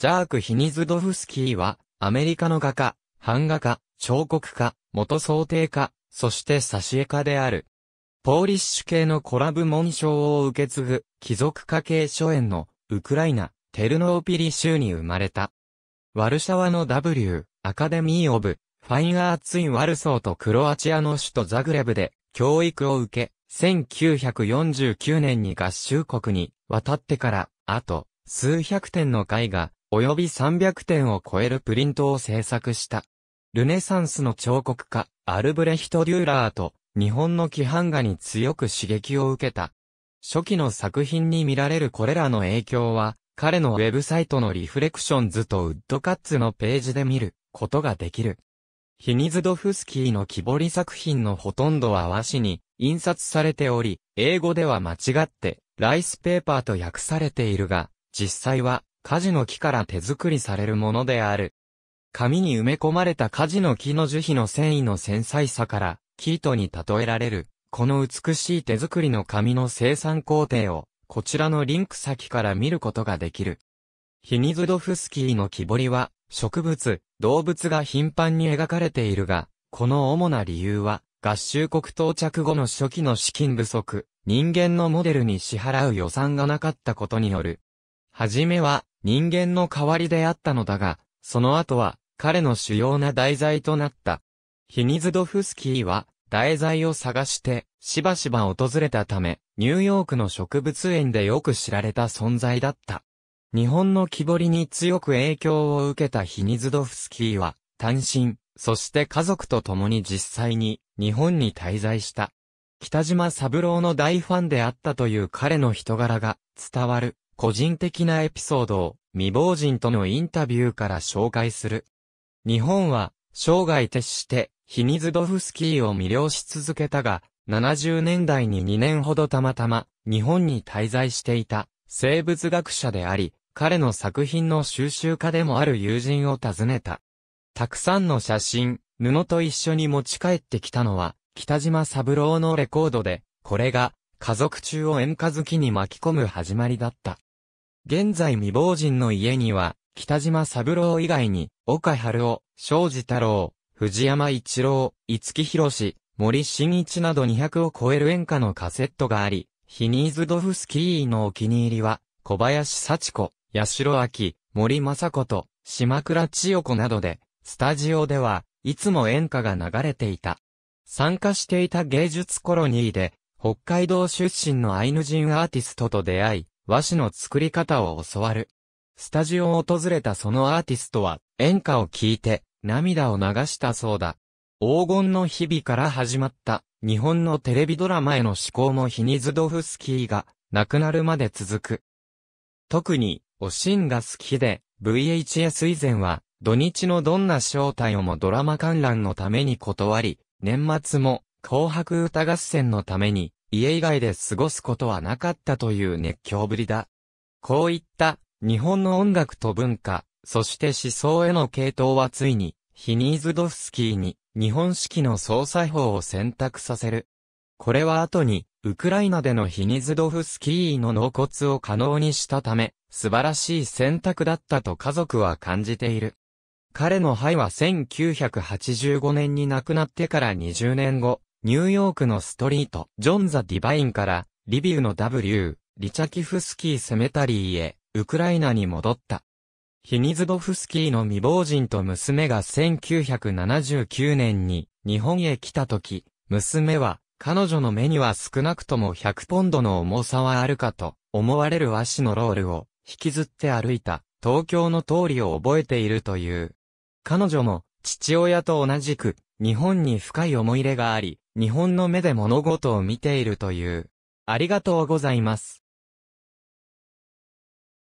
ジャーク・ヒニズドフスキーは、アメリカの画家、版画家、彫刻家、元想定家、そして挿絵家である。ポーリッシュ系のコラブ紋章を受け継ぐ、貴族家系初演の、ウクライナ、テルノーピリ州に生まれた。ワルシャワの W、アカデミー・オブ、ファイン・アーツ・イン・ワルソーとクロアチアの首都ザグレブで、教育を受け、1949年に合衆国に渡ってから、あと、数百点の絵画、及び300点を超えるプリントを制作した。ルネサンスの彫刻家、アルブレヒト・デューラーと、日本の規範画に強く刺激を受けた。初期の作品に見られるこれらの影響は、彼のウェブサイトのリフレクションズとウッドカッツのページで見ることができる。ヒニズドフスキーの木彫り作品のほとんどは和紙に印刷されており、英語では間違ってライスペーパーと訳されているが、実際は火事の木から手作りされるものである。紙に埋め込まれた火事の木の樹皮の繊維の繊細さから、生糸に例えられる、この美しい手作りの紙の生産工程を、こちらのリンク先から見ることができる。ヒニズドフスキーの木彫りは、植物、動物が頻繁に描かれているが、この主な理由は、合衆国到着後の初期の資金不足、人間のモデルに支払う予算がなかったことによる。はじめは、人間の代わりであったのだが、その後は、彼の主要な題材となった。ヒニズドフスキーは、題材を探して、しばしば訪れたため、ニューヨークの植物園でよく知られた存在だった。日本の木彫りに強く影響を受けたヒニズドフスキーは、単身、そして家族と共に実際に、日本に滞在した。北島三郎の大ファンであったという彼の人柄が、伝わる、個人的なエピソードを未亡人とのインタビューから紹介する。日本は生涯徹してヒニズドフスキーを魅了し続けたが、70年代に2年ほどたまたま日本に滞在していた生物学者であり、彼の作品の収集家でもある友人を訪ねた。たくさんの写真、布と一緒に持ち帰ってきたのは、北島三郎のレコードで、これが、家族中を演歌好きに巻き込む始まりだった。現在未亡人の家には、北島三郎以外に、岡春夫、庄司太郎、藤山一郎、五木博士、森進一など200を超える演歌のカセットがあり、ヒニーズドフスキーのお気に入りは、小林幸子、八代明、森正子と、島倉千代子などで、スタジオでは、いつも演歌が流れていた。参加していた芸術コロニーで、北海道出身のアイヌ人アーティストと出会い、和紙の作り方を教わる。スタジオを訪れたそのアーティストは演歌を聴いて涙を流したそうだ。黄金の日々から始まった日本のテレビドラマへの思考もヒニズドフスキーが亡くなるまで続く。特におしんが好きで VHS 以前は土日のどんな正体をもドラマ観覧のために断り、年末も紅白歌合戦のために家以外で過ごすことはなかったという熱狂ぶりだ。こういった日本の音楽と文化、そして思想への系統はついにヒニーズドフスキーに日本式の総裁法を選択させる。これは後にウクライナでのヒニズドフスキーの納骨を可能にしたため、素晴らしい選択だったと家族は感じている。彼の肺は1985年に亡くなってから20年後、ニューヨークのストリート、ジョン・ザ・ディバインから、リビウの W、リチャキフスキー・セメタリーへ、ウクライナに戻った。ヒニズボフスキーの未亡人と娘が1979年に日本へ来た時、娘は、彼女の目には少なくとも100ポンドの重さはあるかと思われる和紙のロールを引きずって歩いた東京の通りを覚えているという。彼女も父親と同じく日本に深い思い入れがあり、日本の目で物事を見ているという。ありがとうございます。